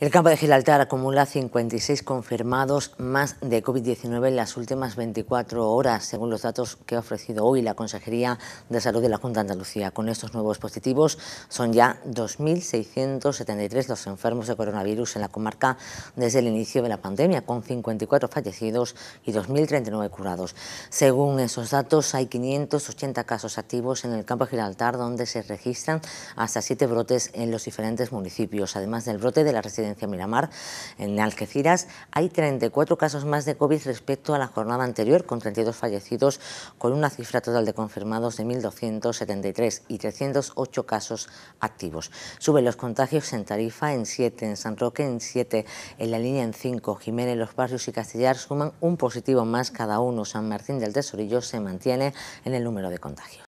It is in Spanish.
El campo de Gibraltar acumula 56 confirmados más de COVID-19 en las últimas 24 horas, según los datos que ha ofrecido hoy la Consejería de Salud de la Junta de Andalucía. Con estos nuevos positivos son ya 2.673 los enfermos de coronavirus en la comarca desde el inicio de la pandemia, con 54 fallecidos y 2.039 curados. Según esos datos, hay 580 casos activos en el campo de Gibraltar, donde se registran hasta siete brotes en los diferentes municipios, además del brote de la residencia Miramar, en Algeciras, hay 34 casos más de COVID respecto a la jornada anterior, con 32 fallecidos, con una cifra total de confirmados de 1.273 y 308 casos activos. Suben los contagios en Tarifa, en 7, en San Roque, en 7, en la línea en 5, Jiménez, Los Barrios y Castellar suman un positivo más cada uno. San Martín del Tesorillo se mantiene en el número de contagios.